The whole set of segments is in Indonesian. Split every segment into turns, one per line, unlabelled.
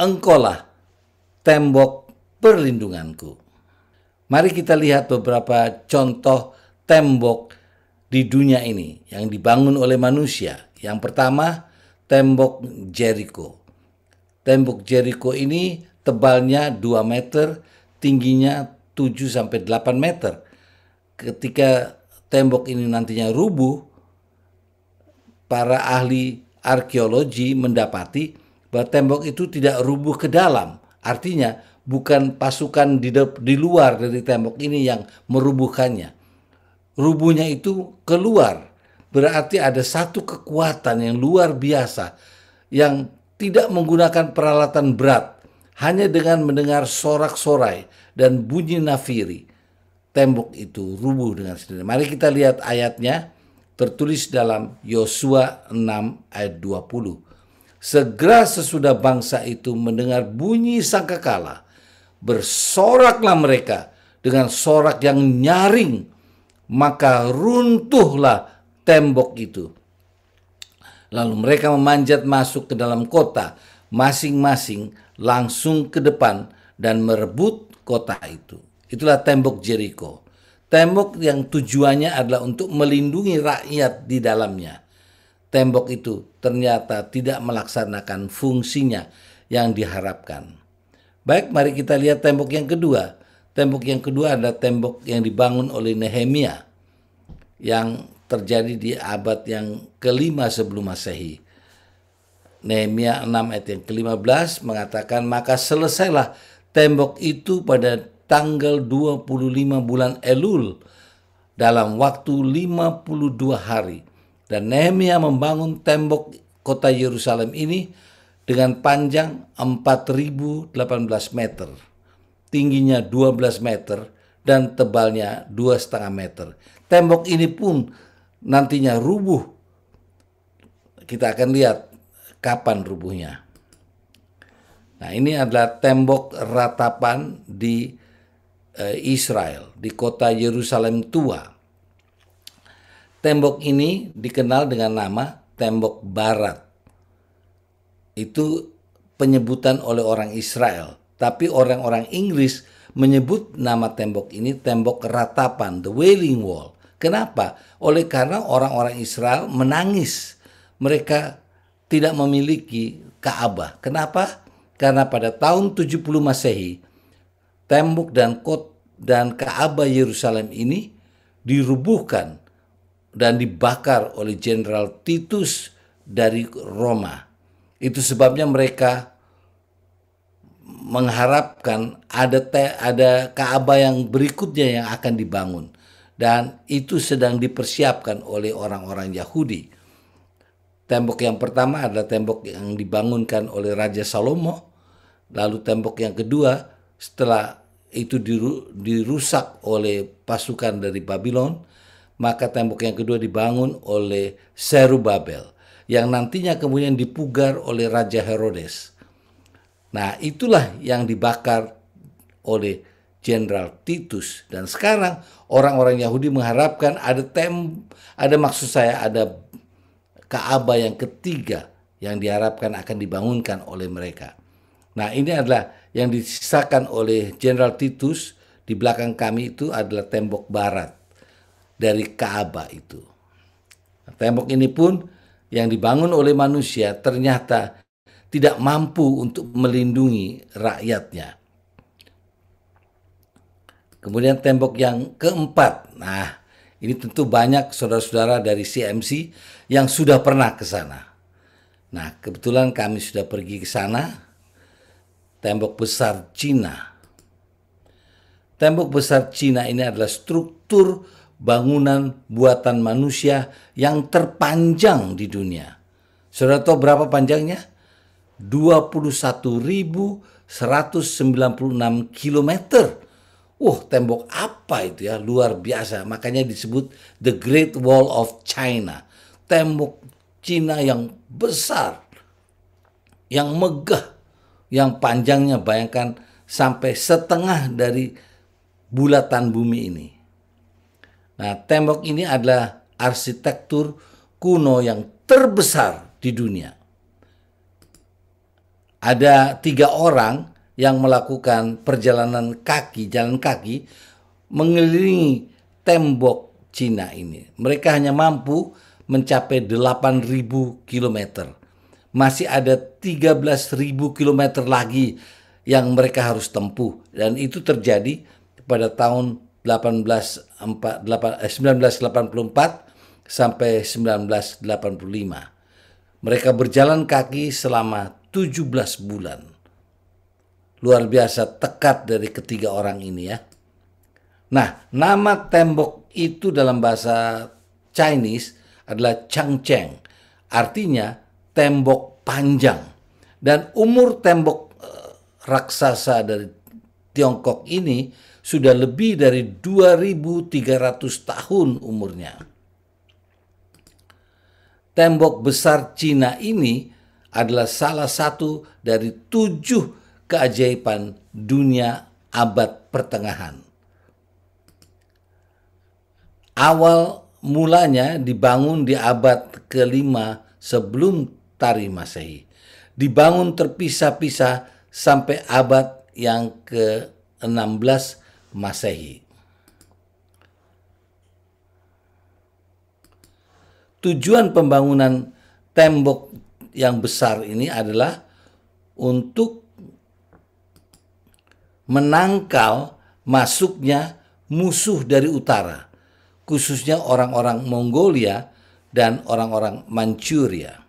engkaulah tembok perlindunganku. Mari kita lihat beberapa contoh tembok di dunia ini yang dibangun oleh manusia. Yang pertama, tembok Jericho. Tembok Jericho ini tebalnya 2 meter, tingginya 7 sampai 8 meter. Ketika tembok ini nantinya rubuh, para ahli arkeologi mendapati bahwa tembok itu tidak rubuh ke dalam. Artinya bukan pasukan di, di luar dari tembok ini yang merubuhkannya. Rubuhnya itu keluar. Berarti ada satu kekuatan yang luar biasa yang tidak menggunakan peralatan berat, hanya dengan mendengar sorak-sorai dan bunyi nafiri. Tembok itu rubuh dengan sendiri. Mari kita lihat ayatnya tertulis dalam Yosua 6 ayat 20 Segera sesudah bangsa itu mendengar bunyi sangkakala, bersoraklah mereka dengan sorak yang nyaring, maka runtuhlah tembok itu. Lalu mereka memanjat masuk ke dalam kota, masing-masing langsung ke depan dan merebut kota itu. Itulah tembok Jericho. Tembok yang tujuannya adalah untuk melindungi rakyat di dalamnya tembok itu ternyata tidak melaksanakan fungsinya yang diharapkan. Baik, mari kita lihat tembok yang kedua. Tembok yang kedua adalah tembok yang dibangun oleh Nehemia yang terjadi di abad yang kelima sebelum masehi. Nehemia 6 ayat yang ke-15 mengatakan, Maka selesailah tembok itu pada tanggal 25 bulan Elul dalam waktu 52 hari dan Nehemia membangun tembok kota Yerusalem ini dengan panjang 4018 meter, tingginya 12 meter, dan tebalnya 2,5 meter. Tembok ini pun nantinya rubuh. Kita akan lihat kapan rubuhnya. Nah, ini adalah tembok ratapan di eh, Israel, di kota Yerusalem tua Tembok ini dikenal dengan nama Tembok Barat. Itu penyebutan oleh orang Israel, tapi orang-orang Inggris menyebut nama tembok ini tembok ratapan, the Wailing Wall. Kenapa? Oleh karena orang-orang Israel menangis. Mereka tidak memiliki Ka'bah. Kenapa? Karena pada tahun 70 Masehi, tembok dan kot dan Ka'bah Yerusalem ini dirubuhkan dan dibakar oleh Jenderal Titus dari Roma. Itu sebabnya mereka mengharapkan ada te, ada Ka'bah yang berikutnya yang akan dibangun dan itu sedang dipersiapkan oleh orang-orang Yahudi. Tembok yang pertama adalah tembok yang dibangunkan oleh Raja Salomo, lalu tembok yang kedua setelah itu dirusak oleh pasukan dari Babylon, maka tembok yang kedua dibangun oleh Serubabel yang nantinya kemudian dipugar oleh Raja Herodes. Nah itulah yang dibakar oleh Jenderal Titus dan sekarang orang-orang Yahudi mengharapkan ada tem ada maksud saya ada Kaabah yang ketiga yang diharapkan akan dibangunkan oleh mereka. Nah, ini adalah yang disisakan oleh Jenderal Titus di belakang kami itu adalah tembok barat dari Ka'bah itu. Tembok ini pun yang dibangun oleh manusia ternyata tidak mampu untuk melindungi rakyatnya. Kemudian tembok yang keempat. Nah, ini tentu banyak saudara-saudara dari CMC yang sudah pernah ke sana. Nah, kebetulan kami sudah pergi ke sana. Tembok besar Cina. Tembok besar Cina ini adalah struktur bangunan buatan manusia yang terpanjang di dunia. Saudara tahu berapa panjangnya? 21.196 km. Wah, Uh, tembok apa itu ya? Luar biasa. Makanya disebut The Great Wall of China. Tembok Cina yang besar, yang megah, yang panjangnya bayangkan sampai setengah dari bulatan bumi ini. Nah, tembok ini adalah arsitektur kuno yang terbesar di dunia. Ada tiga orang yang melakukan perjalanan kaki, jalan kaki, mengelilingi tembok Cina ini. Mereka hanya mampu mencapai 8.000 kilometer. Masih ada 13.000 kilometer lagi yang mereka harus tempuh. Dan itu terjadi pada tahun 18 4, 1984 eh, sampai 1985. Mereka berjalan kaki selama 17 bulan. Luar biasa tekad dari ketiga orang ini ya. Nah, nama tembok itu dalam bahasa Chinese adalah changcheng. Artinya tembok panjang. Dan umur tembok eh, raksasa dari Tiongkok ini sudah lebih dari 2300 tahun umurnya. Tembok besar Cina ini adalah salah satu dari tujuh keajaiban dunia abad pertengahan. Awal mulanya dibangun di abad kelima sebelum Tari Masehi. Dibangun terpisah-pisah sampai abad yang ke-16 Masehi. Tujuan pembangunan tembok yang besar ini adalah untuk menangkal masuknya musuh dari utara, khususnya orang-orang Mongolia dan orang-orang Manchuria.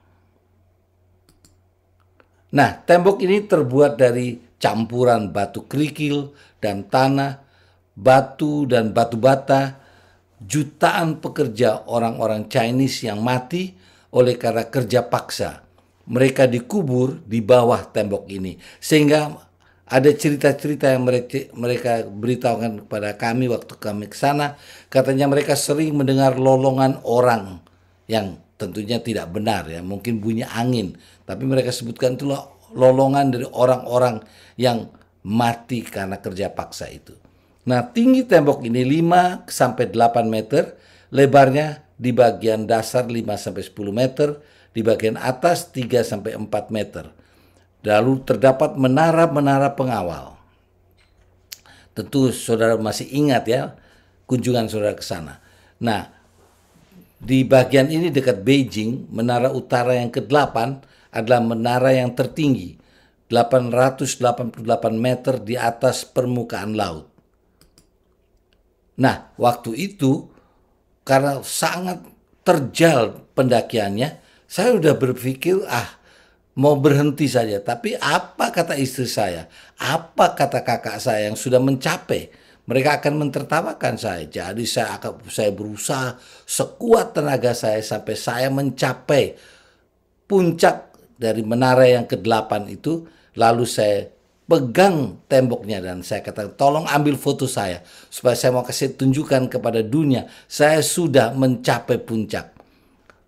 Nah, tembok ini terbuat dari campuran batu kerikil dan tanah, batu dan batu bata, jutaan pekerja orang-orang Chinese yang mati oleh karena kerja paksa. Mereka dikubur di bawah tembok ini. Sehingga ada cerita-cerita yang mereka, beritahukan kepada kami waktu kami ke sana. Katanya mereka sering mendengar lolongan orang yang tentunya tidak benar ya. Mungkin bunyi angin. Tapi mereka sebutkan itulah lolongan dari orang-orang yang mati karena kerja paksa itu. Nah, tinggi tembok ini 5 sampai 8 meter, lebarnya di bagian dasar 5 sampai 10 meter, di bagian atas 3 sampai 4 meter. Lalu terdapat menara-menara pengawal. Tentu saudara masih ingat ya kunjungan saudara ke sana. Nah, di bagian ini dekat Beijing, menara utara yang ke-8 adalah menara yang tertinggi 888 meter di atas permukaan laut. Nah, waktu itu karena sangat terjal pendakiannya, saya sudah berpikir ah mau berhenti saja. Tapi apa kata istri saya? Apa kata kakak saya yang sudah mencapai? Mereka akan mentertawakan saya. Jadi saya akan saya berusaha sekuat tenaga saya sampai saya mencapai puncak dari menara yang ke-8 itu lalu saya pegang temboknya dan saya katakan tolong ambil foto saya supaya saya mau kasih tunjukkan kepada dunia saya sudah mencapai puncak.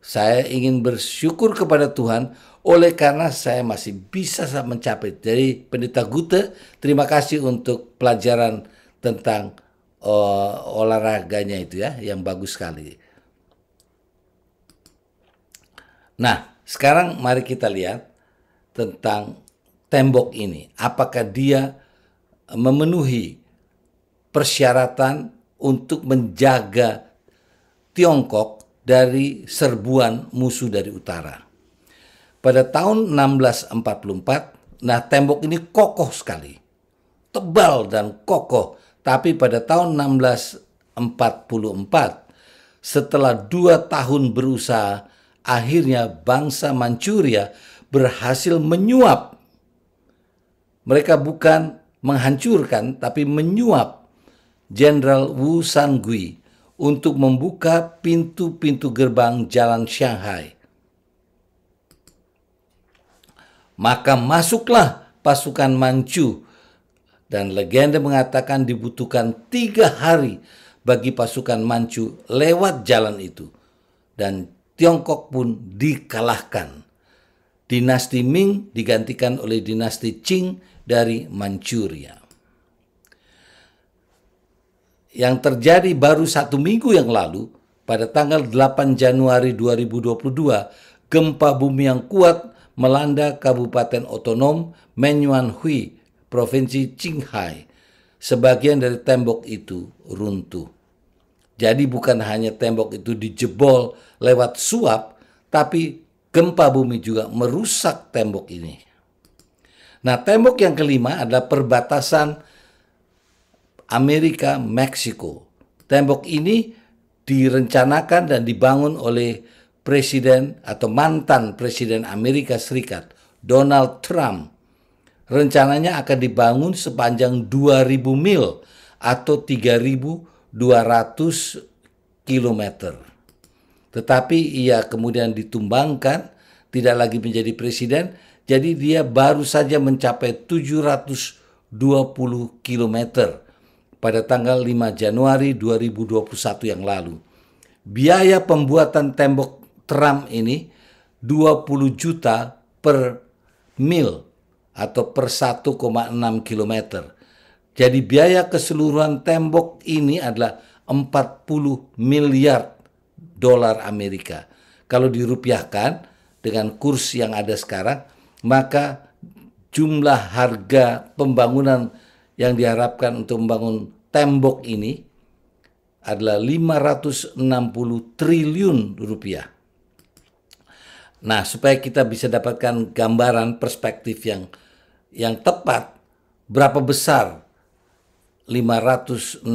Saya ingin bersyukur kepada Tuhan oleh karena saya masih bisa mencapai. Jadi pendeta Gute terima kasih untuk pelajaran tentang uh, olahraganya itu ya yang bagus sekali. Nah, sekarang mari kita lihat tentang tembok ini. Apakah dia memenuhi persyaratan untuk menjaga Tiongkok dari serbuan musuh dari utara. Pada tahun 1644, nah tembok ini kokoh sekali. Tebal dan kokoh. Tapi pada tahun 1644, setelah dua tahun berusaha akhirnya bangsa Manchuria berhasil menyuap. Mereka bukan menghancurkan, tapi menyuap Jenderal Wu Sangui untuk membuka pintu-pintu gerbang jalan Shanghai. Maka masuklah pasukan Manchu dan legenda mengatakan dibutuhkan tiga hari bagi pasukan Manchu lewat jalan itu. Dan Tiongkok pun dikalahkan. Dinasti Ming digantikan oleh dinasti Qing dari Manchuria. Yang terjadi baru satu minggu yang lalu, pada tanggal 8 Januari 2022, gempa bumi yang kuat melanda Kabupaten Otonom Menyuanhui, Provinsi Qinghai. Sebagian dari tembok itu runtuh. Jadi bukan hanya tembok itu dijebol lewat suap, tapi gempa bumi juga merusak tembok ini. Nah, tembok yang kelima adalah perbatasan Amerika Meksiko. Tembok ini direncanakan dan dibangun oleh presiden atau mantan presiden Amerika Serikat Donald Trump. Rencananya akan dibangun sepanjang 2000 mil atau 3000 200 km. Tetapi ia kemudian ditumbangkan, tidak lagi menjadi presiden, jadi dia baru saja mencapai 720 km pada tanggal 5 Januari 2021 yang lalu. Biaya pembuatan tembok Trump ini 20 juta per mil atau per 1,6 kilometer. Jadi biaya keseluruhan tembok ini adalah 40 miliar dolar Amerika. Kalau dirupiahkan dengan kurs yang ada sekarang, maka jumlah harga pembangunan yang diharapkan untuk membangun tembok ini adalah 560 triliun rupiah. Nah, supaya kita bisa dapatkan gambaran perspektif yang yang tepat berapa besar 560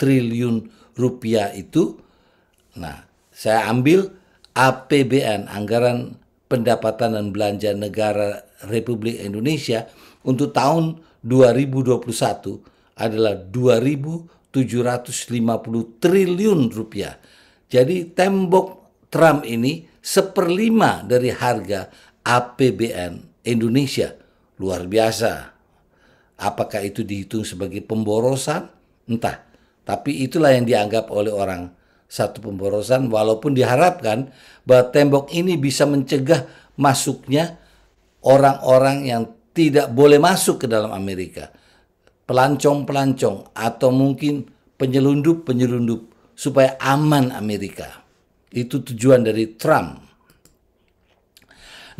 triliun rupiah itu nah saya ambil APBN anggaran pendapatan dan belanja negara Republik Indonesia untuk tahun 2021 adalah 2.750 triliun rupiah. Jadi tembok Trump ini seperlima dari harga APBN Indonesia. Luar biasa. Apakah itu dihitung sebagai pemborosan? Entah. Tapi itulah yang dianggap oleh orang satu pemborosan walaupun diharapkan bahwa tembok ini bisa mencegah masuknya orang-orang yang tidak boleh masuk ke dalam Amerika. Pelancong-pelancong atau mungkin penyelundup-penyelundup supaya aman Amerika. Itu tujuan dari Trump.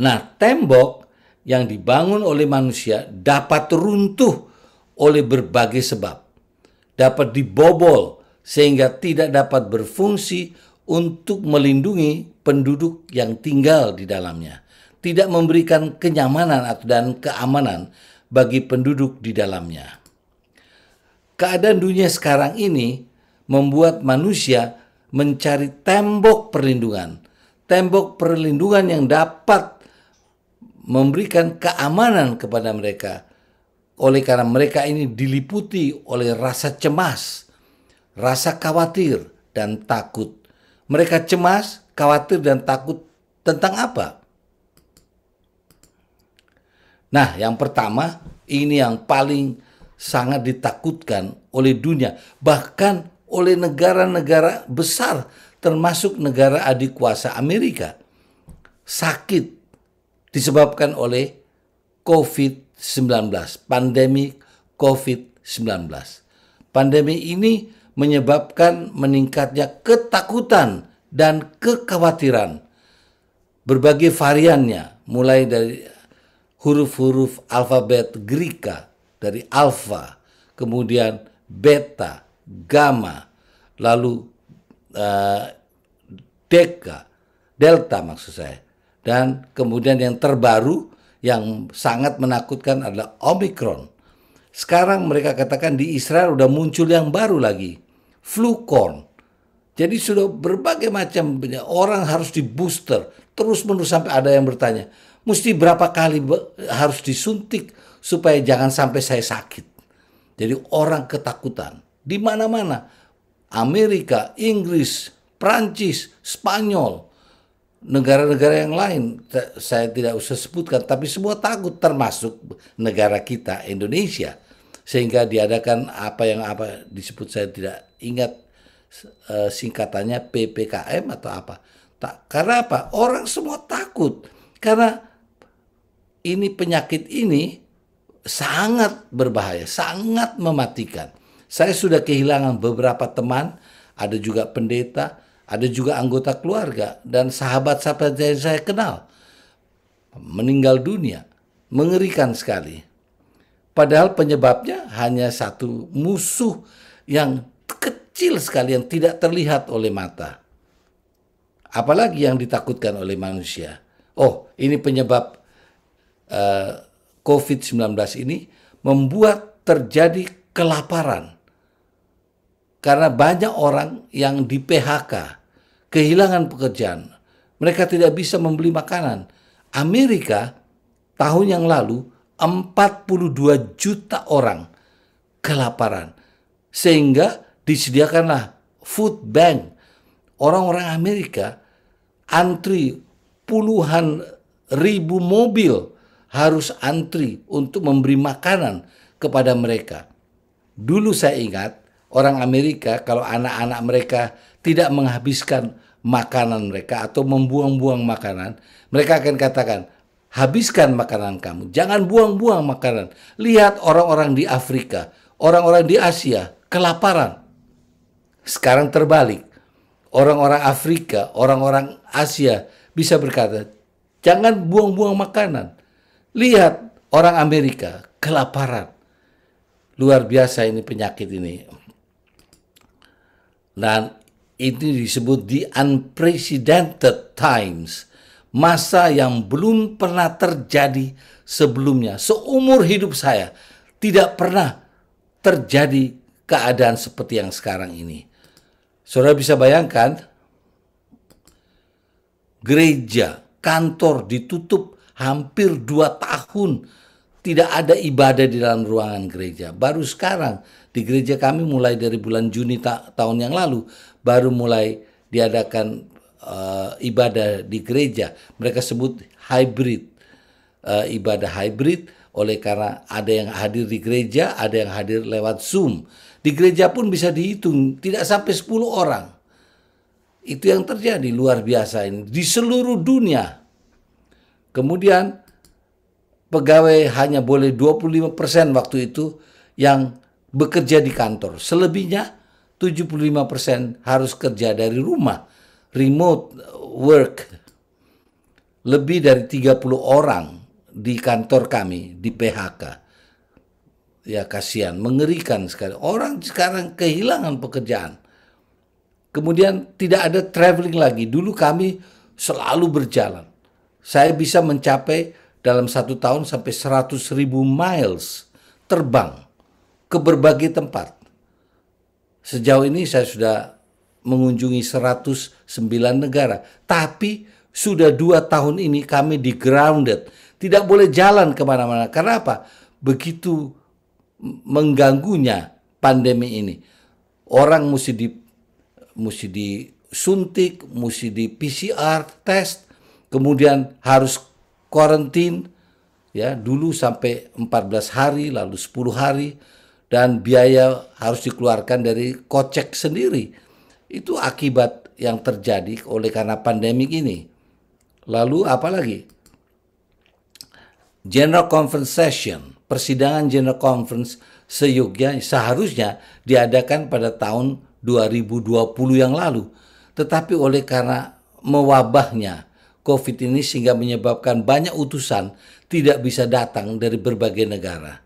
Nah, tembok yang dibangun oleh manusia dapat runtuh oleh berbagai sebab, dapat dibobol sehingga tidak dapat berfungsi untuk melindungi penduduk yang tinggal di dalamnya, tidak memberikan kenyamanan dan keamanan bagi penduduk di dalamnya. Keadaan dunia sekarang ini membuat manusia mencari tembok perlindungan, tembok perlindungan yang dapat memberikan keamanan kepada mereka oleh karena mereka ini diliputi oleh rasa cemas, rasa khawatir dan takut. Mereka cemas, khawatir dan takut tentang apa? Nah, yang pertama ini yang paling sangat ditakutkan oleh dunia, bahkan oleh negara-negara besar termasuk negara adik kuasa Amerika. Sakit disebabkan oleh COVID-19, pandemi COVID-19. Pandemi ini menyebabkan meningkatnya ketakutan dan kekhawatiran. Berbagai variannya, mulai dari huruf-huruf alfabet Grika, dari alfa, kemudian beta, gamma, lalu uh, deka, delta maksud saya, dan kemudian yang terbaru yang sangat menakutkan adalah Omicron. Sekarang mereka katakan di Israel udah muncul yang baru lagi, flu corn. Jadi sudah berbagai macam orang harus di booster terus menerus sampai ada yang bertanya, mesti berapa kali harus disuntik supaya jangan sampai saya sakit. Jadi orang ketakutan di mana-mana. Amerika, Inggris, Prancis, Spanyol, negara-negara yang lain saya tidak usah sebutkan tapi semua takut termasuk negara kita Indonesia sehingga diadakan apa yang apa disebut saya tidak ingat e, singkatannya PPKM atau apa tak karena apa orang semua takut karena ini penyakit ini sangat berbahaya sangat mematikan saya sudah kehilangan beberapa teman ada juga pendeta ada juga anggota keluarga dan sahabat-sahabat yang saya kenal meninggal dunia. Mengerikan sekali. Padahal penyebabnya hanya satu musuh yang kecil sekali yang tidak terlihat oleh mata. Apalagi yang ditakutkan oleh manusia. Oh, ini penyebab uh, eh, COVID-19 ini membuat terjadi kelaparan karena banyak orang yang di PHK, kehilangan pekerjaan. Mereka tidak bisa membeli makanan. Amerika tahun yang lalu 42 juta orang kelaparan. Sehingga disediakanlah food bank. Orang-orang Amerika antri puluhan ribu mobil harus antri untuk memberi makanan kepada mereka. Dulu saya ingat orang Amerika kalau anak-anak mereka tidak menghabiskan makanan mereka atau membuang-buang makanan, mereka akan katakan, habiskan makanan kamu, jangan buang-buang makanan. Lihat orang-orang di Afrika, orang-orang di Asia, kelaparan. Sekarang terbalik, orang-orang Afrika, orang-orang Asia bisa berkata, jangan buang-buang makanan. Lihat orang Amerika, kelaparan. Luar biasa ini penyakit ini. Dan ini disebut the unprecedented times, masa yang belum pernah terjadi sebelumnya. Seumur hidup saya tidak pernah terjadi keadaan seperti yang sekarang ini. Saudara bisa bayangkan, gereja, kantor ditutup hampir dua tahun. Tidak ada ibadah di dalam ruangan gereja. Baru sekarang di gereja kami mulai dari bulan Juni ta tahun yang lalu baru mulai diadakan uh, ibadah di gereja. Mereka sebut hybrid. Uh, ibadah hybrid oleh karena ada yang hadir di gereja, ada yang hadir lewat Zoom. Di gereja pun bisa dihitung, tidak sampai 10 orang. Itu yang terjadi luar biasa ini di seluruh dunia. Kemudian pegawai hanya boleh 25% waktu itu yang bekerja di kantor. Selebihnya 75% harus kerja dari rumah, remote eh, work. Lebih dari 30 orang di kantor kami di PHK. Ya kasihan, mengerikan sekali. Orang sekarang kehilangan pekerjaan. Kemudian tidak ada traveling lagi. Dulu kami selalu berjalan. Saya bisa mencapai dalam satu tahun sampai 100 ribu miles terbang ke berbagai tempat. Sejauh ini saya sudah mengunjungi 109 negara, tapi sudah dua tahun ini kami di grounded, tidak boleh jalan kemana-mana. Karena apa? Begitu mengganggunya pandemi ini, orang mesti di mesti disuntik, mesti di PCR test, kemudian harus quarantine ya dulu sampai 14 hari lalu 10 hari dan biaya harus dikeluarkan dari kocek sendiri. Itu akibat yang terjadi oleh karena pandemi ini. Lalu apa lagi? General Conference Session, persidangan General Conference seyugnya seharusnya diadakan pada tahun 2020 yang lalu. Tetapi oleh karena mewabahnya COVID ini sehingga menyebabkan banyak utusan tidak bisa datang dari berbagai negara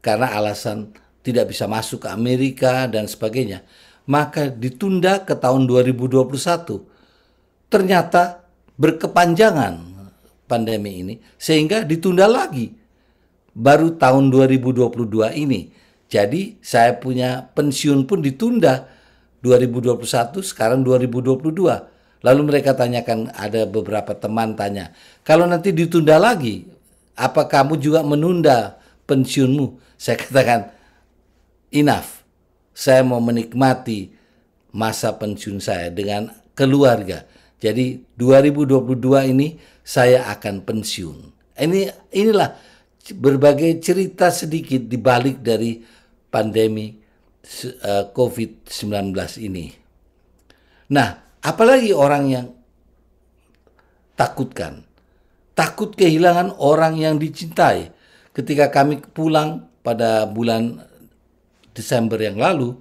karena alasan tidak bisa masuk ke Amerika dan sebagainya, maka ditunda ke tahun 2021. Ternyata berkepanjangan pandemi ini sehingga ditunda lagi baru tahun 2022 ini. Jadi saya punya pensiun pun ditunda 2021 sekarang 2022. Lalu mereka tanyakan ada beberapa teman tanya, kalau nanti ditunda lagi apa kamu juga menunda pensiunmu? Saya katakan enough. Saya mau menikmati masa pensiun saya dengan keluarga. Jadi 2022 ini saya akan pensiun. Ini inilah berbagai cerita sedikit dibalik dari pandemi eh, COVID-19 ini. Nah, apalagi orang yang takutkan. Takut kehilangan orang yang dicintai. Ketika kami pulang pada bulan Desember yang lalu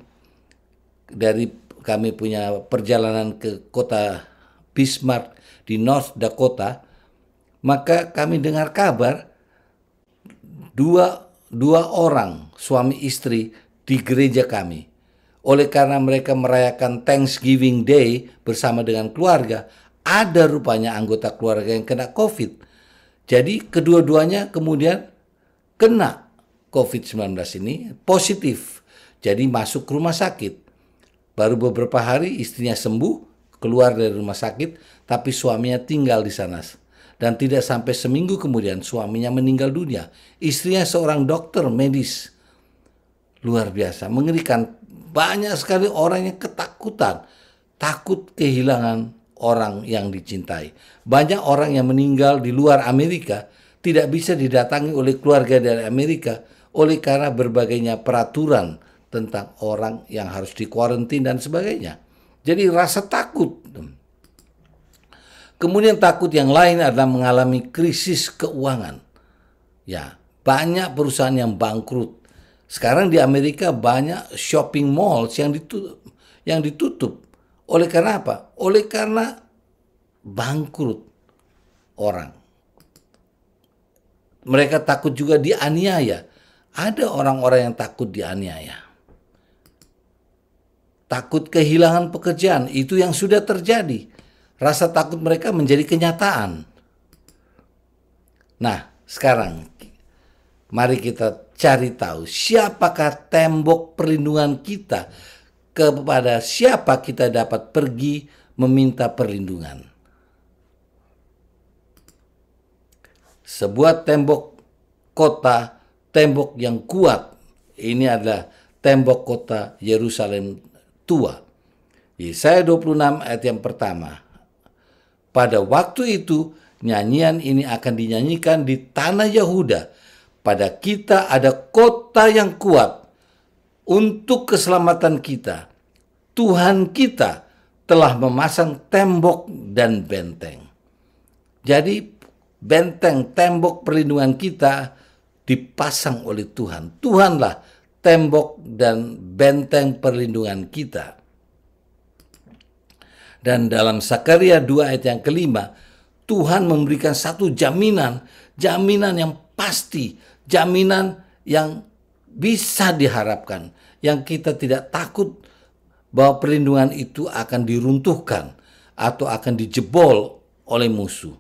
dari kami punya perjalanan ke kota Bismarck di North Dakota, maka kami dengar kabar dua dua orang suami istri di gereja kami. Oleh karena mereka merayakan Thanksgiving Day bersama dengan keluarga, ada rupanya anggota keluarga yang kena COVID. Jadi kedua-duanya kemudian kena COVID-19 ini positif jadi masuk ke rumah sakit. Baru beberapa hari istrinya sembuh, keluar dari rumah sakit, tapi suaminya tinggal di sana. Dan tidak sampai seminggu kemudian suaminya meninggal dunia. Istrinya seorang dokter medis. Luar biasa, mengerikan. Banyak sekali orang yang ketakutan. Takut kehilangan orang yang dicintai. Banyak orang yang meninggal di luar Amerika tidak bisa didatangi oleh keluarga dari Amerika oleh karena berbagainya peraturan tentang orang yang harus dikuarantin dan sebagainya. Jadi rasa takut. Kemudian takut yang lain adalah mengalami krisis keuangan. Ya, banyak perusahaan yang bangkrut. Sekarang di Amerika banyak shopping malls yang ditutup, yang ditutup. Oleh karena apa? Oleh karena bangkrut orang. Mereka takut juga dianiaya. Ada orang-orang yang takut dianiaya takut kehilangan pekerjaan, itu yang sudah terjadi. Rasa takut mereka menjadi kenyataan. Nah, sekarang mari kita cari tahu siapakah tembok perlindungan kita kepada siapa kita dapat pergi meminta perlindungan. Sebuah tembok kota, tembok yang kuat. Ini adalah tembok kota Yerusalem tua. Yesaya 26 ayat yang pertama. Pada waktu itu nyanyian ini akan dinyanyikan di tanah Yahuda. Pada kita ada kota yang kuat untuk keselamatan kita. Tuhan kita telah memasang tembok dan benteng. Jadi benteng tembok perlindungan kita dipasang oleh Tuhan. Tuhanlah tembok dan benteng perlindungan kita. Dan dalam Sakaria 2 ayat yang kelima, Tuhan memberikan satu jaminan, jaminan yang pasti, jaminan yang bisa diharapkan, yang kita tidak takut bahwa perlindungan itu akan diruntuhkan atau akan dijebol oleh musuh.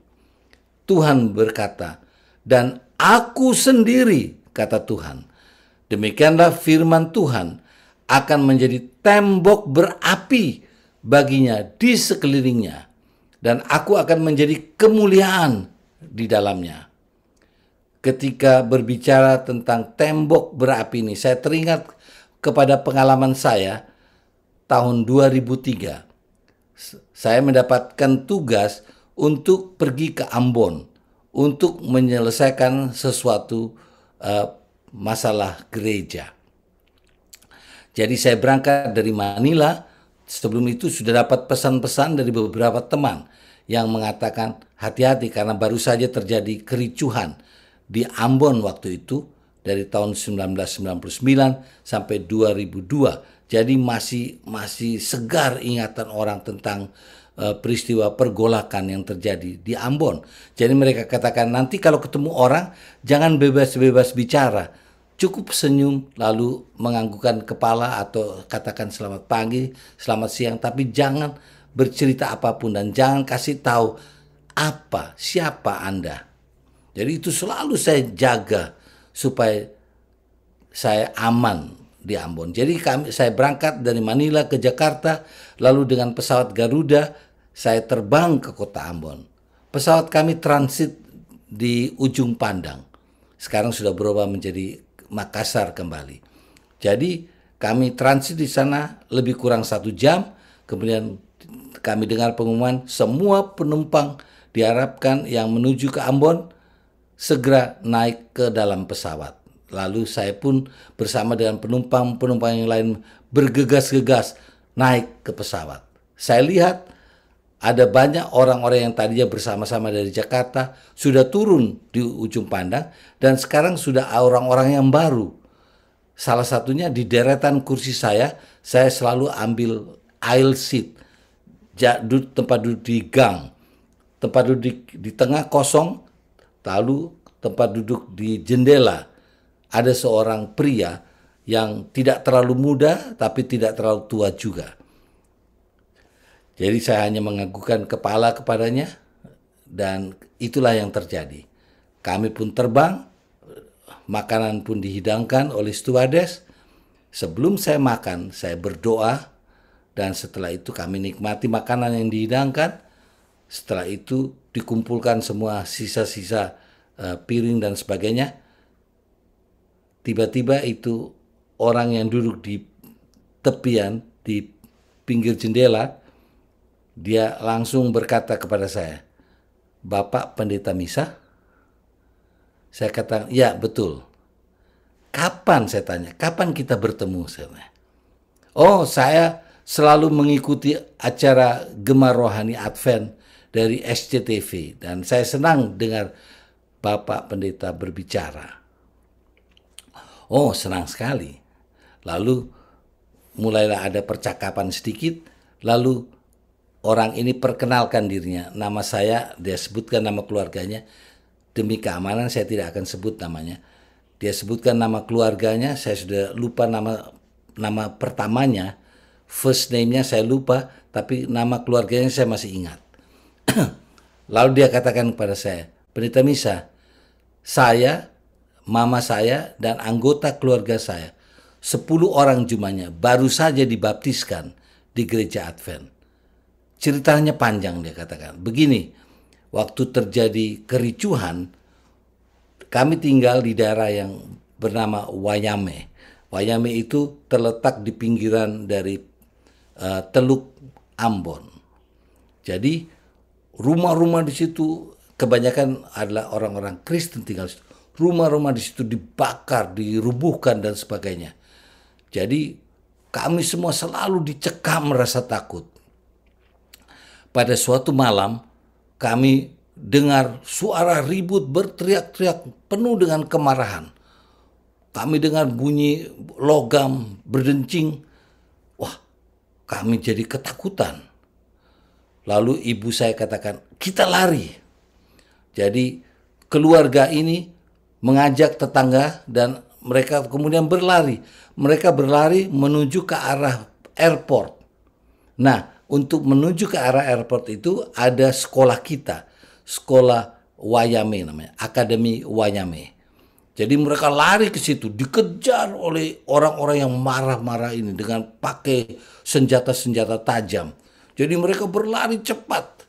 Tuhan berkata, "Dan aku sendiri," kata Tuhan, Demikianlah firman Tuhan akan menjadi tembok berapi baginya di sekelilingnya, dan aku akan menjadi kemuliaan di dalamnya. Ketika berbicara tentang tembok berapi ini, saya teringat kepada pengalaman saya tahun 2003. Saya mendapatkan tugas untuk pergi ke Ambon untuk menyelesaikan sesuatu uh, masalah gereja. Jadi saya berangkat dari Manila, sebelum itu sudah dapat pesan-pesan dari beberapa teman yang mengatakan hati-hati karena baru saja terjadi kericuhan di Ambon waktu itu dari tahun 1999 sampai 2002. Jadi masih masih segar ingatan orang tentang uh, peristiwa pergolakan yang terjadi di Ambon. Jadi mereka katakan nanti kalau ketemu orang jangan bebas-bebas bicara cukup senyum lalu menganggukkan kepala atau katakan selamat pagi, selamat siang tapi jangan bercerita apapun dan jangan kasih tahu apa siapa Anda. Jadi itu selalu saya jaga supaya saya aman di Ambon. Jadi kami saya berangkat dari Manila ke Jakarta lalu dengan pesawat Garuda saya terbang ke kota Ambon. Pesawat kami transit di ujung pandang. Sekarang sudah berubah menjadi Makassar kembali. Jadi kami transit di sana lebih kurang satu jam, kemudian kami dengar pengumuman semua penumpang diharapkan yang menuju ke Ambon segera naik ke dalam pesawat. Lalu saya pun bersama dengan penumpang-penumpang yang lain bergegas-gegas naik ke pesawat. Saya lihat ada banyak orang-orang yang tadinya bersama-sama dari Jakarta sudah turun di ujung pandang dan sekarang sudah orang-orang yang baru. Salah satunya di deretan kursi saya, saya selalu ambil aisle seat, tempat duduk di gang, tempat duduk di, di tengah kosong, lalu tempat duduk di jendela. Ada seorang pria yang tidak terlalu muda tapi tidak terlalu tua juga jadi saya hanya mengagukan kepala kepadanya dan itulah yang terjadi. Kami pun terbang, makanan pun dihidangkan oleh stewardess. Sebelum saya makan, saya berdoa dan setelah itu kami nikmati makanan yang dihidangkan. Setelah itu dikumpulkan semua sisa-sisa uh, piring dan sebagainya. Tiba-tiba itu orang yang duduk di tepian di pinggir jendela dia langsung berkata kepada saya, Bapak Pendeta Misa? Saya kata ya betul. Kapan saya tanya, kapan kita bertemu? Saya Oh, saya selalu mengikuti acara Gemar Rohani Advent dari SCTV. Dan saya senang dengar Bapak Pendeta berbicara. Oh, senang sekali. Lalu mulailah ada percakapan sedikit, lalu orang ini perkenalkan dirinya. Nama saya dia sebutkan nama keluarganya. Demi keamanan saya tidak akan sebut namanya. Dia sebutkan nama keluarganya, saya sudah lupa nama nama pertamanya, first name-nya saya lupa, tapi nama keluarganya saya masih ingat. Lalu dia katakan kepada saya, Pendeta Misa, saya, mama saya, dan anggota keluarga saya, 10 orang jumanya baru saja dibaptiskan di gereja Advent ceritanya panjang dia katakan. Begini, waktu terjadi kericuhan, kami tinggal di daerah yang bernama Wayame. Wayame itu terletak di pinggiran dari uh, Teluk Ambon. Jadi rumah-rumah di situ kebanyakan adalah orang-orang Kristen tinggal Rumah-rumah di situ dibakar, dirubuhkan dan sebagainya. Jadi kami semua selalu dicekam merasa takut. Pada suatu malam, kami dengar suara ribut berteriak-teriak penuh dengan kemarahan. Kami dengar bunyi logam berdencing. Wah, kami jadi ketakutan. Lalu ibu saya katakan, kita lari. Jadi keluarga ini mengajak tetangga dan mereka kemudian berlari. Mereka berlari menuju ke arah airport. Nah, untuk menuju ke arah airport itu ada sekolah kita, sekolah Wayame namanya, Akademi Wayame. Jadi mereka lari ke situ, dikejar oleh orang-orang yang marah-marah ini dengan pakai senjata-senjata tajam. Jadi mereka berlari cepat.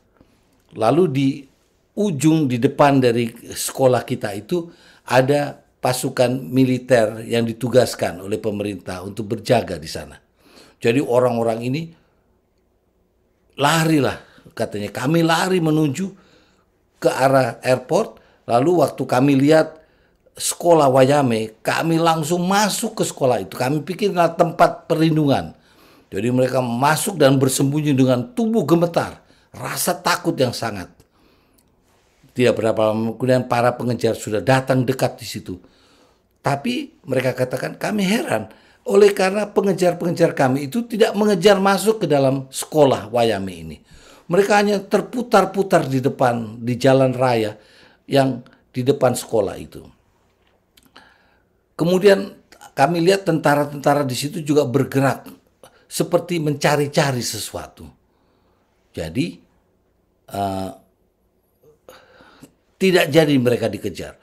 Lalu di ujung di depan dari sekolah kita itu ada pasukan militer yang ditugaskan oleh pemerintah untuk berjaga di sana. Jadi orang-orang ini Lari lah katanya kami lari menuju ke arah airport lalu waktu kami lihat sekolah Wayame kami langsung masuk ke sekolah itu kami pikirlah tempat perlindungan jadi mereka masuk dan bersembunyi dengan tubuh gemetar rasa takut yang sangat tidak berapa lama kemudian para pengejar sudah datang dekat di situ tapi mereka katakan kami heran oleh karena pengejar-pengejar kami itu tidak mengejar masuk ke dalam sekolah Wayame ini. Mereka hanya terputar-putar di depan, di jalan raya yang di depan sekolah itu. Kemudian kami lihat tentara-tentara di situ juga bergerak seperti mencari-cari sesuatu. Jadi uh, tidak jadi mereka dikejar.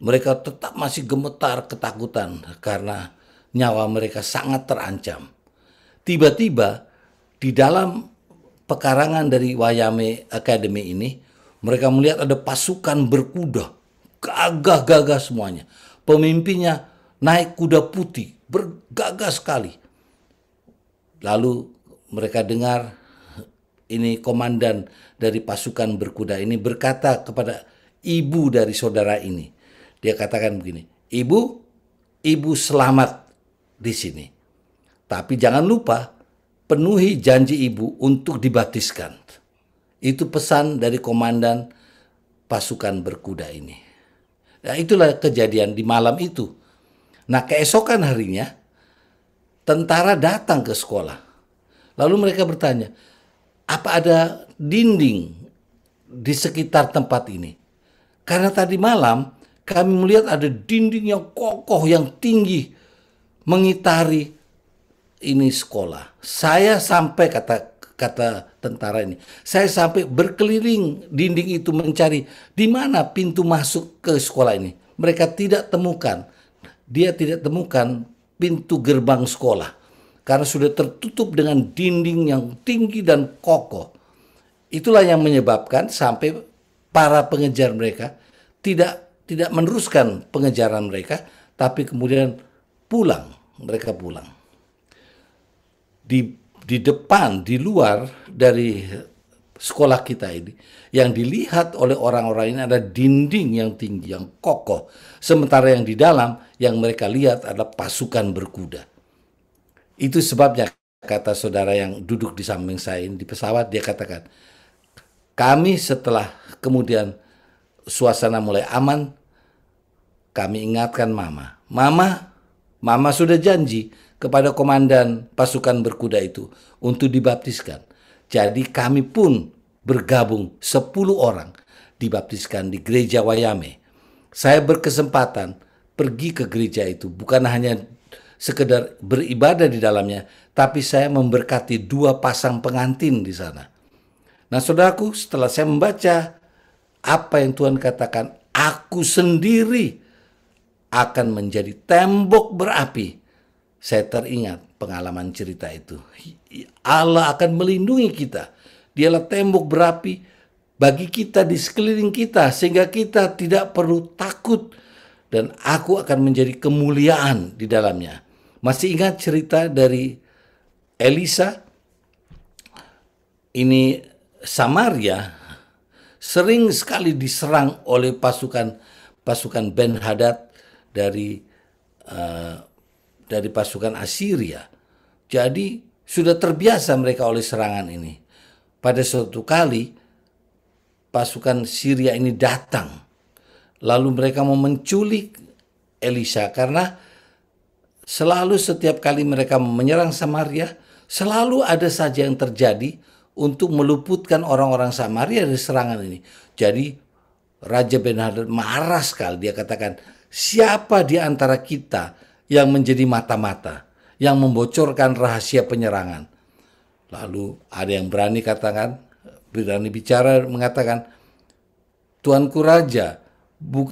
Mereka tetap masih gemetar ketakutan karena nyawa mereka sangat terancam. Tiba-tiba di dalam pekarangan dari Wayame Academy ini, mereka melihat ada pasukan berkuda, gagah-gagah semuanya. Pemimpinnya naik kuda putih, bergagah sekali. Lalu mereka dengar ini komandan dari pasukan berkuda ini berkata kepada ibu dari saudara ini. Dia katakan begini, "Ibu, ibu selamat." di sini. Tapi jangan lupa, penuhi janji ibu untuk dibaptiskan. Itu pesan dari komandan pasukan berkuda ini. Nah, itulah kejadian di malam itu. Nah, keesokan harinya, tentara datang ke sekolah. Lalu mereka bertanya, apa ada dinding di sekitar tempat ini? Karena tadi malam kami melihat ada dinding yang kokoh, yang tinggi, mengitari ini sekolah. Saya sampai kata kata tentara ini, saya sampai berkeliling dinding itu mencari di mana pintu masuk ke sekolah ini. Mereka tidak temukan. Dia tidak temukan pintu gerbang sekolah karena sudah tertutup dengan dinding yang tinggi dan kokoh. Itulah yang menyebabkan sampai para pengejar mereka tidak tidak meneruskan pengejaran mereka, tapi kemudian pulang mereka pulang. Di, di depan, di luar dari sekolah kita ini, yang dilihat oleh orang-orang ini ada dinding yang tinggi, yang kokoh. Sementara yang di dalam, yang mereka lihat ada pasukan berkuda. Itu sebabnya kata saudara yang duduk di samping saya ini di pesawat, dia katakan, kami setelah kemudian suasana mulai aman, kami ingatkan mama, mama Mama sudah janji kepada komandan pasukan berkuda itu untuk dibaptiskan. Jadi kami pun bergabung 10 orang dibaptiskan di gereja Wayame. Saya berkesempatan pergi ke gereja itu bukan hanya sekedar beribadah di dalamnya, tapi saya memberkati dua pasang pengantin di sana. Nah, saudaraku, setelah saya membaca apa yang Tuhan katakan, aku sendiri akan menjadi tembok berapi. Saya teringat pengalaman cerita itu. Allah akan melindungi kita. Dialah tembok berapi bagi kita di sekeliling kita sehingga kita tidak perlu takut dan aku akan menjadi kemuliaan di dalamnya. Masih ingat cerita dari Elisa? Ini Samaria sering sekali diserang oleh pasukan pasukan Ben Hadad dari uh, dari pasukan Assyria. Jadi sudah terbiasa mereka oleh serangan ini. Pada suatu kali pasukan Syria ini datang. Lalu mereka mau menculik Elisa karena selalu setiap kali mereka menyerang Samaria, selalu ada saja yang terjadi untuk meluputkan orang-orang Samaria dari serangan ini. Jadi Raja Ben Hadad marah sekali. Dia katakan, siapa di antara kita yang menjadi mata-mata, yang membocorkan rahasia penyerangan. Lalu ada yang berani katakan, berani bicara mengatakan, Tuanku Raja,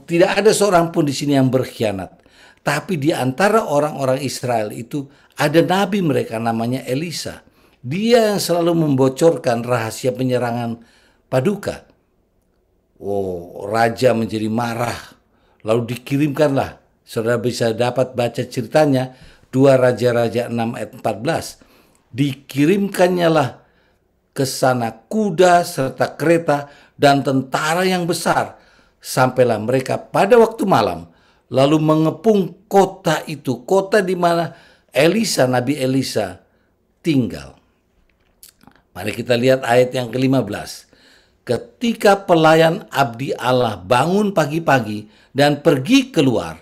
tidak ada seorang pun di sini yang berkhianat. Tapi di antara orang-orang Israel itu ada nabi mereka namanya Elisa. Dia yang selalu membocorkan rahasia penyerangan Paduka. Oh, raja menjadi marah Lalu dikirimkanlah, saudara bisa dapat baca ceritanya, 2 Raja-Raja 6 ayat 14. Dikirimkannya lah ke sana kuda serta kereta dan tentara yang besar. Sampailah mereka pada waktu malam, lalu mengepung kota itu, kota di mana Elisa, Nabi Elisa tinggal. Mari kita lihat ayat yang ke-15 ketika pelayan abdi Allah bangun pagi-pagi dan pergi keluar,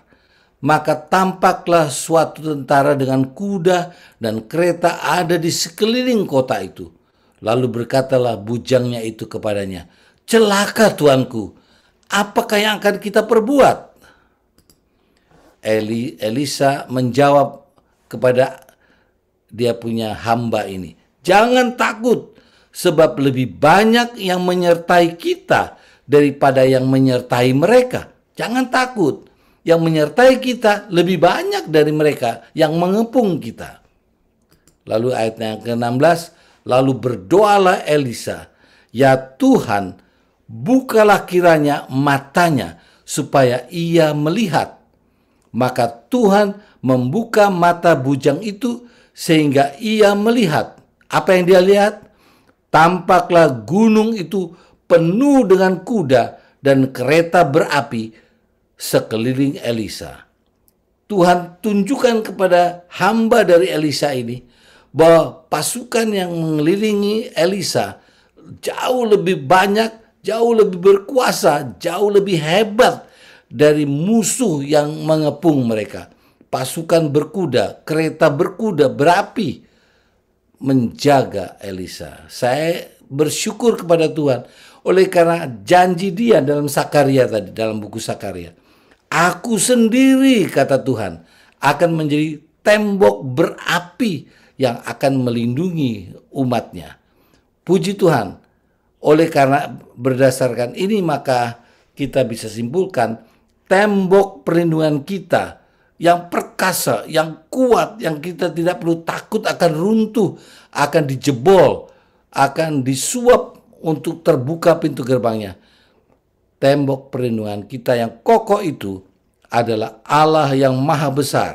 maka tampaklah suatu tentara dengan kuda dan kereta ada di sekeliling kota itu. Lalu berkatalah bujangnya itu kepadanya, Celaka tuanku, apakah yang akan kita perbuat? Eli, Elisa menjawab kepada dia punya hamba ini, Jangan takut, sebab lebih banyak yang menyertai kita daripada yang menyertai mereka. Jangan takut, yang menyertai kita lebih banyak dari mereka yang mengepung kita. Lalu ayat yang ke-16, lalu berdoalah Elisa, ya Tuhan, bukalah kiranya matanya supaya ia melihat. Maka Tuhan membuka mata bujang itu sehingga ia melihat. Apa yang dia lihat? Tampaklah gunung itu penuh dengan kuda dan kereta berapi sekeliling Elisa. Tuhan tunjukkan kepada hamba dari Elisa ini bahwa pasukan yang mengelilingi Elisa jauh lebih banyak, jauh lebih berkuasa, jauh lebih hebat dari musuh yang mengepung mereka. Pasukan berkuda, kereta berkuda, berapi, menjaga Elisa. Saya bersyukur kepada Tuhan oleh karena janji dia dalam Sakaria tadi, dalam buku Sakaria. Aku sendiri, kata Tuhan, akan menjadi tembok berapi yang akan melindungi umatnya. Puji Tuhan, oleh karena berdasarkan ini maka kita bisa simpulkan tembok perlindungan kita yang perkasa, yang kuat, yang kita tidak perlu takut akan runtuh, akan dijebol, akan disuap untuk terbuka pintu gerbangnya. Tembok perlindungan kita yang kokoh itu adalah Allah yang maha besar,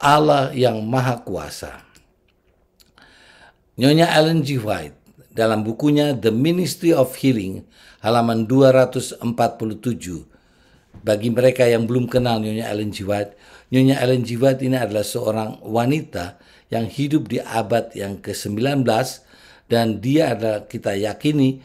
Allah yang maha kuasa. Nyonya Ellen G. White dalam bukunya The Ministry of Healing halaman 247 bagi mereka yang belum kenal Nyonya Ellen G. White Nyonya Ellen G. White ini adalah seorang wanita yang hidup di abad yang ke-19 dan dia adalah kita yakini,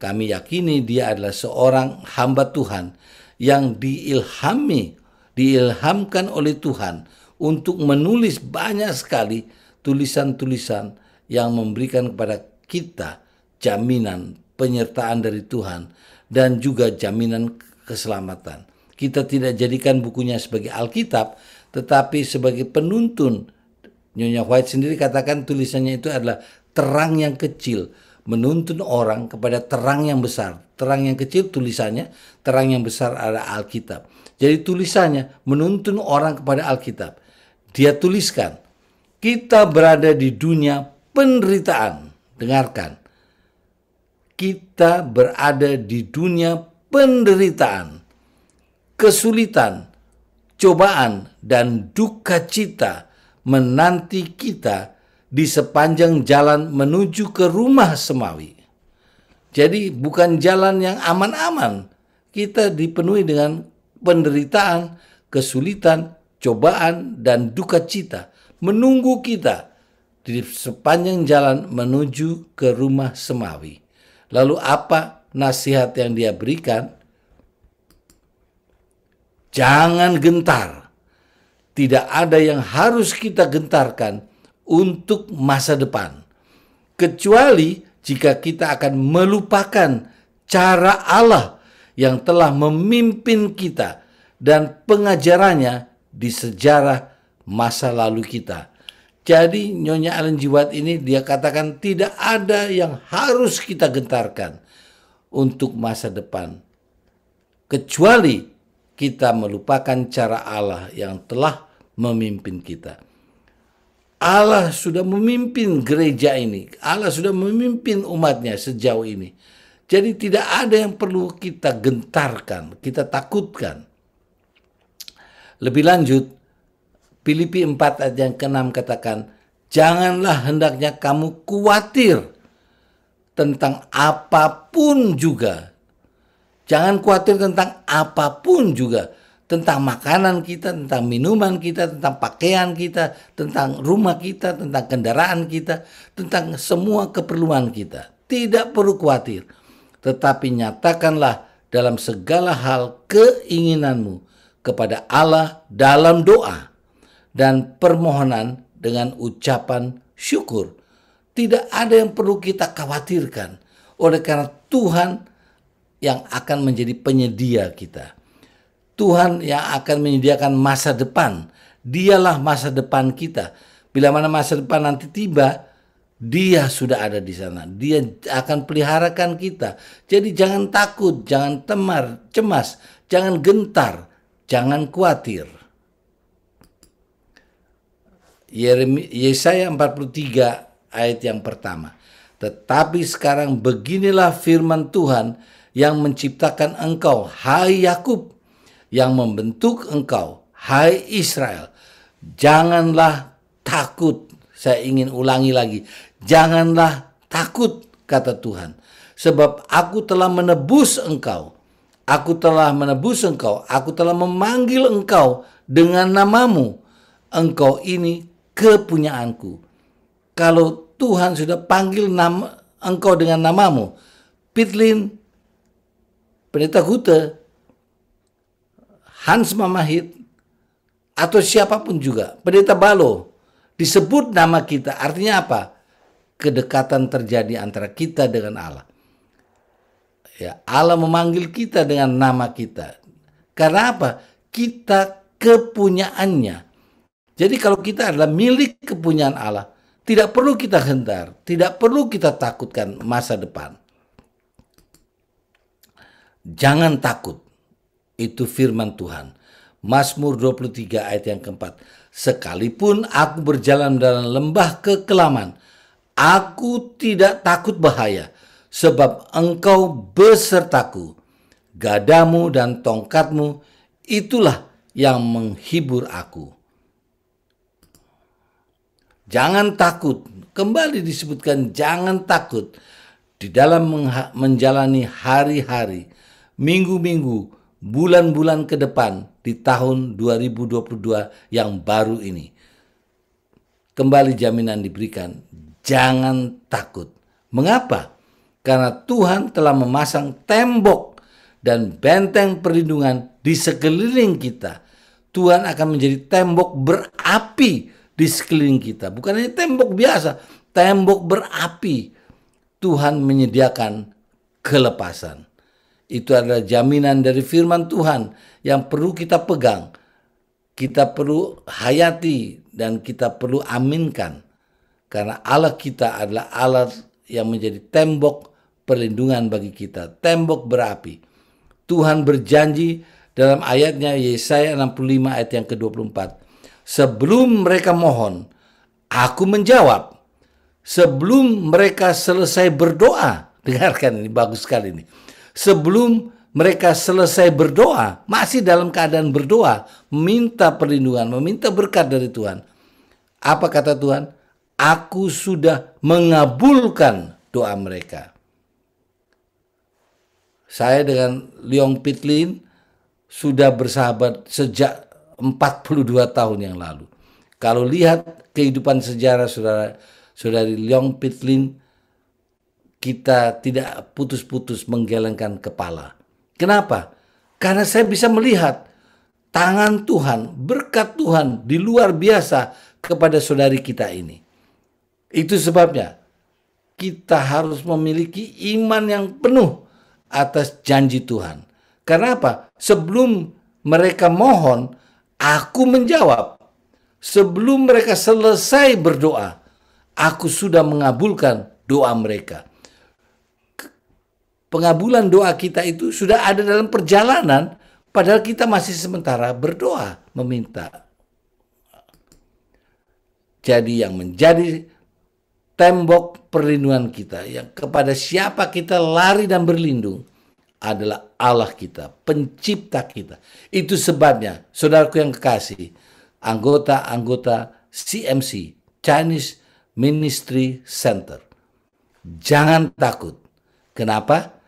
kami yakini dia adalah seorang hamba Tuhan yang diilhami, diilhamkan oleh Tuhan untuk menulis banyak sekali tulisan-tulisan yang memberikan kepada kita jaminan penyertaan dari Tuhan dan juga jaminan keselamatan kita tidak jadikan bukunya sebagai Alkitab, tetapi sebagai penuntun. Nyonya White sendiri katakan tulisannya itu adalah terang yang kecil, menuntun orang kepada terang yang besar. Terang yang kecil tulisannya, terang yang besar ada Alkitab. Jadi tulisannya menuntun orang kepada Alkitab. Dia tuliskan, kita berada di dunia penderitaan. Dengarkan. Kita berada di dunia penderitaan kesulitan, cobaan, dan duka cita menanti kita di sepanjang jalan menuju ke rumah semawi. Jadi bukan jalan yang aman-aman. Kita dipenuhi dengan penderitaan, kesulitan, cobaan, dan duka cita. Menunggu kita di sepanjang jalan menuju ke rumah semawi. Lalu apa nasihat yang dia berikan? Jangan gentar. Tidak ada yang harus kita gentarkan untuk masa depan. Kecuali jika kita akan melupakan cara Allah yang telah memimpin kita dan pengajarannya di sejarah masa lalu kita. Jadi Nyonya Allen Jiwat ini dia katakan tidak ada yang harus kita gentarkan untuk masa depan. Kecuali kita melupakan cara Allah yang telah memimpin kita. Allah sudah memimpin gereja ini. Allah sudah memimpin umatnya sejauh ini. Jadi tidak ada yang perlu kita gentarkan, kita takutkan. Lebih lanjut, Filipi 4 ayat yang ke-6 katakan, Janganlah hendaknya kamu khawatir tentang apapun juga, Jangan khawatir tentang apapun juga, tentang makanan kita, tentang minuman kita, tentang pakaian kita, tentang rumah kita, tentang kendaraan kita, tentang semua keperluan kita. Tidak perlu khawatir, tetapi nyatakanlah dalam segala hal keinginanmu kepada Allah dalam doa dan permohonan dengan ucapan syukur. Tidak ada yang perlu kita khawatirkan, oleh karena Tuhan yang akan menjadi penyedia kita. Tuhan yang akan menyediakan masa depan. Dialah masa depan kita. Bila mana masa depan nanti tiba, dia sudah ada di sana. Dia akan peliharakan kita. Jadi jangan takut, jangan temar, cemas, jangan gentar, jangan khawatir. Yesaya 43 ayat yang pertama. Tetapi sekarang beginilah firman Tuhan yang menciptakan engkau, hai Yakub, yang membentuk engkau, hai Israel. Janganlah takut, saya ingin ulangi lagi, janganlah takut, kata Tuhan, sebab aku telah menebus engkau. Aku telah menebus engkau, aku telah memanggil engkau dengan namamu. Engkau ini kepunyaanku. Kalau Tuhan sudah panggil nama engkau dengan namamu, Pitlin pendeta Gute, Hans Mamahit, atau siapapun juga, pendeta Balo, disebut nama kita, artinya apa? Kedekatan terjadi antara kita dengan Allah. Ya, Allah memanggil kita dengan nama kita. Karena apa? Kita kepunyaannya. Jadi kalau kita adalah milik kepunyaan Allah, tidak perlu kita hentar, tidak perlu kita takutkan masa depan. Jangan takut. Itu firman Tuhan. Mazmur 23 ayat yang keempat. Sekalipun aku berjalan dalam lembah kekelaman, aku tidak takut bahaya, sebab engkau besertaku. Gadamu dan tongkatmu itulah yang menghibur aku. Jangan takut. Kembali disebutkan jangan takut di dalam menjalani hari-hari minggu-minggu, bulan-bulan ke depan di tahun 2022 yang baru ini. Kembali jaminan diberikan, jangan takut. Mengapa? Karena Tuhan telah memasang tembok dan benteng perlindungan di sekeliling kita. Tuhan akan menjadi tembok berapi di sekeliling kita. Bukan hanya tembok biasa, tembok berapi. Tuhan menyediakan kelepasan. Itu adalah jaminan dari firman Tuhan yang perlu kita pegang. Kita perlu hayati dan kita perlu aminkan. Karena Allah kita adalah Allah yang menjadi tembok perlindungan bagi kita, tembok berapi. Tuhan berjanji dalam ayatnya Yesaya 65 ayat yang ke-24. Sebelum mereka mohon, aku menjawab. Sebelum mereka selesai berdoa, dengarkan ini bagus sekali ini sebelum mereka selesai berdoa, masih dalam keadaan berdoa, minta perlindungan, meminta berkat dari Tuhan. Apa kata Tuhan? Aku sudah mengabulkan doa mereka. Saya dengan Leong Pitlin sudah bersahabat sejak 42 tahun yang lalu. Kalau lihat kehidupan sejarah saudara saudari Leong Pitlin kita tidak putus-putus menggelengkan kepala. Kenapa? Karena saya bisa melihat tangan Tuhan, berkat Tuhan di luar biasa kepada saudari kita ini. Itu sebabnya kita harus memiliki iman yang penuh atas janji Tuhan. Karena apa? Sebelum mereka mohon, aku menjawab. Sebelum mereka selesai berdoa, aku sudah mengabulkan doa mereka pengabulan doa kita itu sudah ada dalam perjalanan padahal kita masih sementara berdoa meminta. Jadi yang menjadi tembok perlindungan kita yang kepada siapa kita lari dan berlindung adalah Allah kita, pencipta kita. Itu sebabnya, saudaraku yang kekasih, anggota-anggota CMC, Chinese Ministry Center. Jangan takut. Kenapa?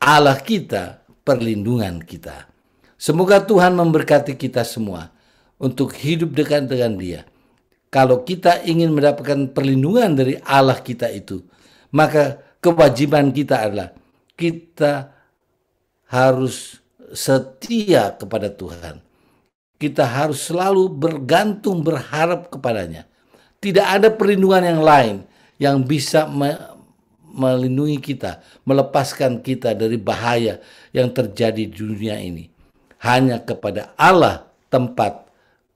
Allah kita, perlindungan kita. Semoga Tuhan memberkati kita semua untuk hidup dekat dengan Dia. Kalau kita ingin mendapatkan perlindungan dari Allah kita itu, maka kewajiban kita adalah kita harus setia kepada Tuhan. Kita harus selalu bergantung berharap kepadanya. Tidak ada perlindungan yang lain yang bisa melindungi kita, melepaskan kita dari bahaya yang terjadi di dunia ini. Hanya kepada Allah tempat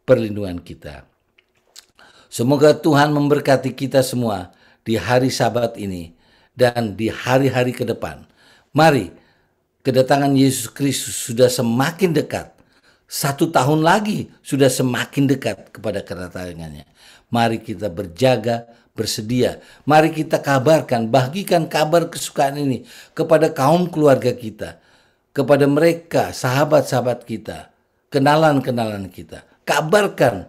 perlindungan kita. Semoga Tuhan memberkati kita semua di hari Sabat ini dan di hari-hari ke depan. Mari, kedatangan Yesus Kristus sudah semakin dekat. Satu tahun lagi sudah semakin dekat kepada kedatangannya. Mari kita berjaga, bersedia. Mari kita kabarkan, bagikan kabar kesukaan ini kepada kaum keluarga kita, kepada mereka, sahabat-sahabat kita, kenalan-kenalan kita. Kabarkan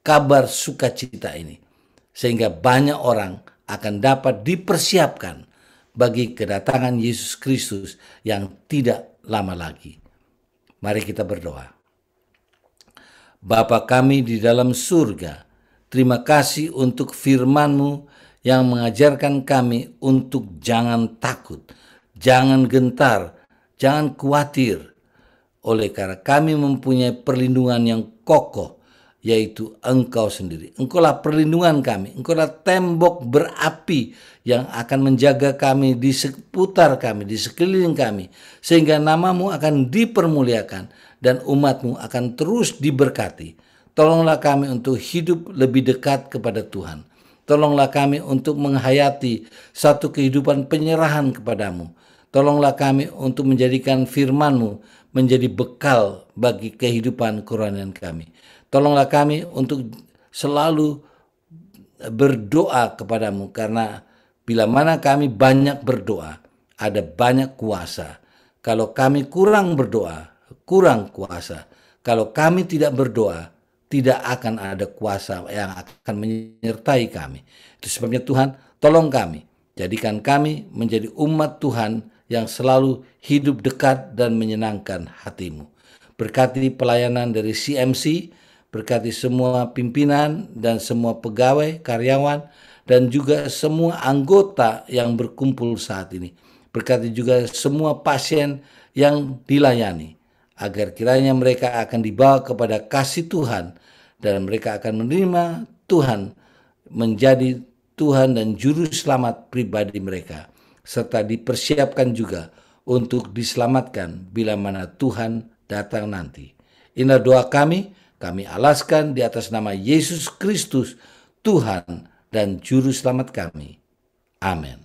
kabar sukacita ini sehingga banyak orang akan dapat dipersiapkan bagi kedatangan Yesus Kristus yang tidak lama lagi. Mari kita berdoa. Bapa kami di dalam surga, Terima kasih untuk FirmanMu yang mengajarkan kami untuk jangan takut, jangan gentar, jangan khawatir. Oleh karena kami mempunyai perlindungan yang kokoh, yaitu engkau sendiri. Engkaulah perlindungan kami, engkaulah tembok berapi yang akan menjaga kami di seputar kami, di sekeliling kami, sehingga namamu akan dipermuliakan dan umatmu akan terus diberkati Tolonglah kami untuk hidup lebih dekat kepada Tuhan. Tolonglah kami untuk menghayati satu kehidupan penyerahan kepadamu. Tolonglah kami untuk menjadikan FirmanMu menjadi bekal bagi kehidupan kurangan kami. Tolonglah kami untuk selalu berdoa kepadamu karena bila mana kami banyak berdoa, ada banyak kuasa. Kalau kami kurang berdoa, kurang kuasa. Kalau kami tidak berdoa, tidak akan ada kuasa yang akan menyertai kami. Itu sebabnya Tuhan, tolong kami. Jadikan kami menjadi umat Tuhan yang selalu hidup dekat dan menyenangkan hatimu. Berkati pelayanan dari CMC, berkati semua pimpinan dan semua pegawai, karyawan, dan juga semua anggota yang berkumpul saat ini. Berkati juga semua pasien yang dilayani agar kiranya mereka akan dibawa kepada kasih Tuhan dan mereka akan menerima Tuhan menjadi Tuhan dan juru selamat pribadi mereka serta dipersiapkan juga untuk diselamatkan bila mana Tuhan datang nanti. Inilah doa kami, kami alaskan di atas nama Yesus Kristus Tuhan dan juru selamat kami. Amin.